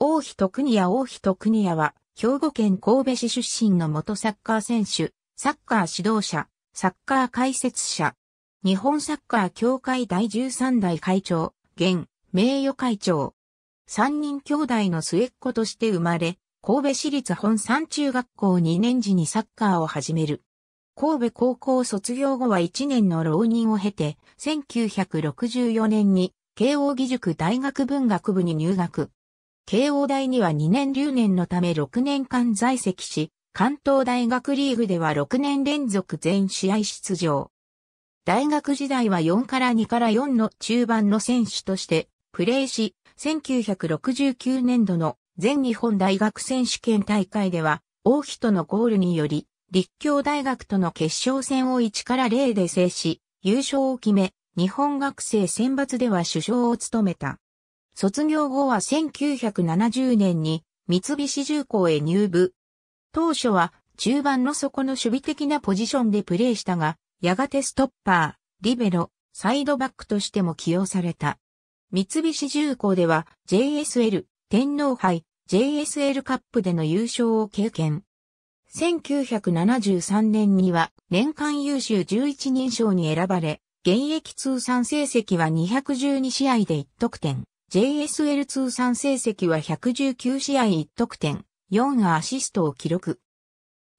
大妃と国屋大妃と国屋は、兵庫県神戸市出身の元サッカー選手、サッカー指導者、サッカー解説者、日本サッカー協会第13代会長、現、名誉会長。三人兄弟の末っ子として生まれ、神戸市立本山中学校2年時にサッカーを始める。神戸高校卒業後は1年の浪人を経て、1964年に慶応義塾大学文学部に入学。慶応大には2年留年のため6年間在籍し、関東大学リーグでは6年連続全試合出場。大学時代は4から2から4の中盤の選手としてプレーし、1969年度の全日本大学選手権大会では、王妃とのゴールにより、立教大学との決勝戦を1から0で制し、優勝を決め、日本学生選抜では首相を務めた。卒業後は1970年に三菱重工へ入部。当初は中盤の底の守備的なポジションでプレーしたが、やがてストッパー、リベロ、サイドバックとしても起用された。三菱重工では JSL、天皇杯、JSL カップでの優勝を経験。1973年には年間優秀11人賞に選ばれ、現役通算成績は212試合で1得点、JSL 通算成績は119試合1得点、4アシストを記録。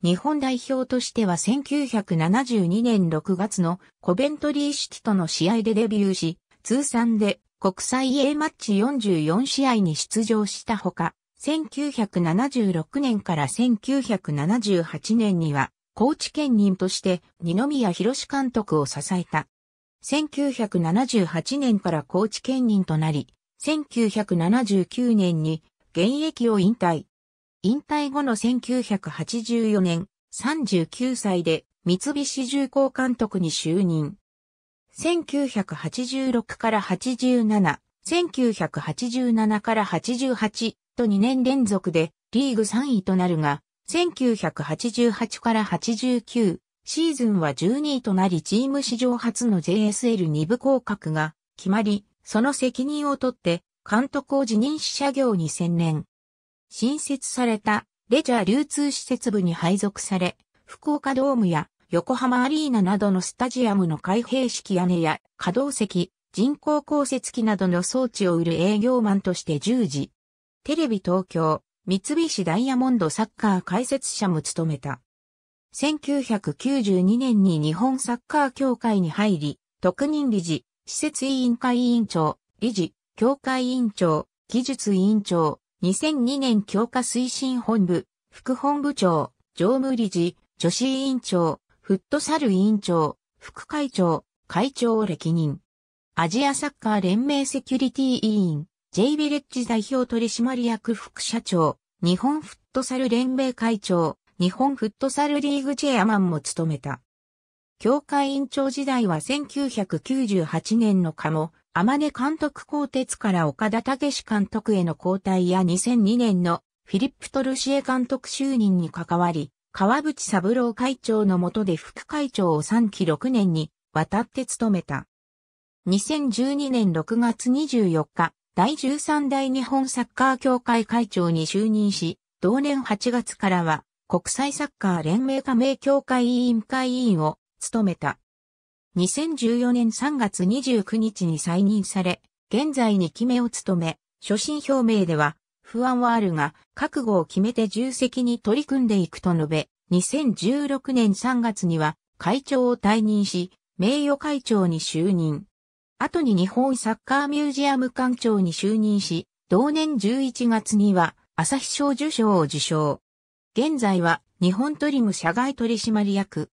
日本代表としては1972年6月のコベントリーシティとの試合でデビューし、通算で国際 A マッチ44試合に出場したほか、1976年から1978年には、高知県人として二宮博監督を支えた。1978年から高知県人となり、1979年に現役を引退。引退後の1984年、39歳で三菱重工監督に就任。1986から87、1987から88と2年連続でリーグ3位となるが、1988から89シーズンは12位となりチーム史上初の JSL2 部降格が決まり、その責任を取って監督を辞任し社業に専念。新設されたレジャー流通施設部に配属され、福岡ドームや横浜アリーナなどのスタジアムの開閉式屋根や可動席、人工降雪機などの装置を売る営業マンとして従事。テレビ東京、三菱ダイヤモンドサッカー解説者も務めた。1992年に日本サッカー協会に入り、特任理事、施設委員会委員長、理事、協会委員長、技術委員長、2002年強化推進本部、副本部長、常務理事、女子委員長、フットサル委員長、副会長、会長を歴任。アジアサッカー連盟セキュリティ委員、J ビレッジ代表取締役副社長、日本フットサル連盟会長、日本フットサルリーグチェアマンも務めた。協会委員長時代は1998年の加も。天音監督鋼鉄から岡田武史監督への交代や2002年のフィリップ・トルシエ監督就任に関わり、川淵三郎会長の下で副会長を3期6年に渡って務めた。2012年6月24日、第13代日本サッカー協会会長に就任し、同年8月からは国際サッカー連盟加盟協会委員会委員を務めた。2014年3月29日に再任され、現在2期目を務め、所信表明では、不安はあるが、覚悟を決めて重責に取り組んでいくと述べ、2016年3月には会長を退任し、名誉会長に就任。後に日本サッカーミュージアム館長に就任し、同年11月には朝日賞受賞を受賞。現在は日本トリム社外取締役、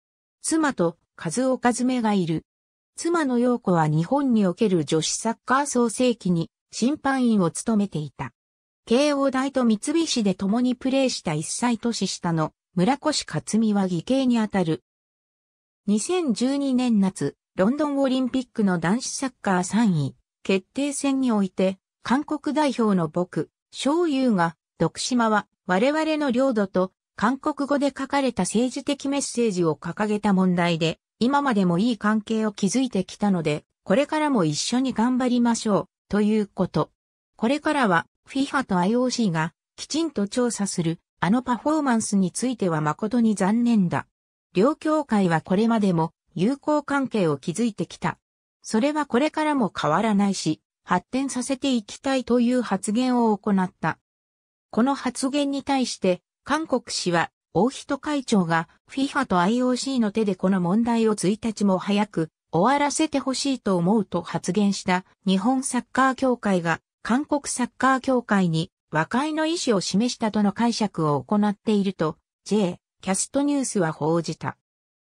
妻と数岡爪がいる。妻の陽子は日本における女子サッカー創世記に審判員を務めていた。慶応大と三菱で共にプレーした一歳年下の村越克美は義兄にあたる。2012年夏、ロンドンオリンピックの男子サッカー3位決定戦において、韓国代表の僕、章優が、徳島は我々の領土と韓国語で書かれた政治的メッセージを掲げた問題で、今までもいい関係を築いてきたので、これからも一緒に頑張りましょう、ということ。これからは FIFA と IOC がきちんと調査するあのパフォーマンスについては誠に残念だ。両協会はこれまでも友好関係を築いてきた。それはこれからも変わらないし、発展させていきたいという発言を行った。この発言に対して韓国氏は、大人会長が FIFA と IOC の手でこの問題を1日も早く終わらせてほしいと思うと発言した日本サッカー協会が韓国サッカー協会に和解の意思を示したとの解釈を行っていると J キャストニュースは報じた。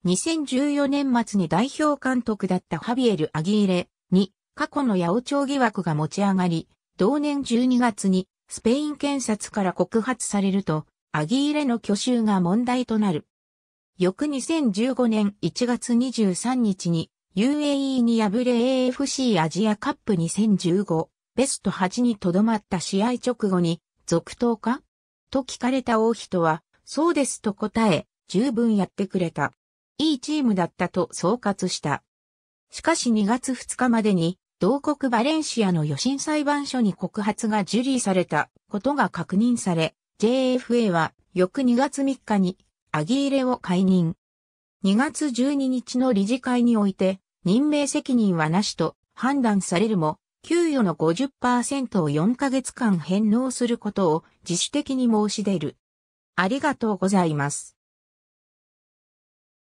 2014年末に代表監督だったハビエル・アギーレに過去の八王朝疑惑が持ち上がり、同年12月にスペイン検察から告発されるとアギーレの去就が問題となる。翌2015年1月23日に UAE に敗れ AFC アジアカップ2015ベスト8にとどまった試合直後に続投かと聞かれた大人はそうですと答え十分やってくれた。いいチームだったと総括した。しかし2月2日までに同国バレンシアの予審裁判所に告発が受理されたことが確認され、JFA は翌2月3日にアギーレを解任。2月12日の理事会において任命責任はなしと判断されるも、給与の50%を4ヶ月間返納することを自主的に申し出る。ありがとうございます。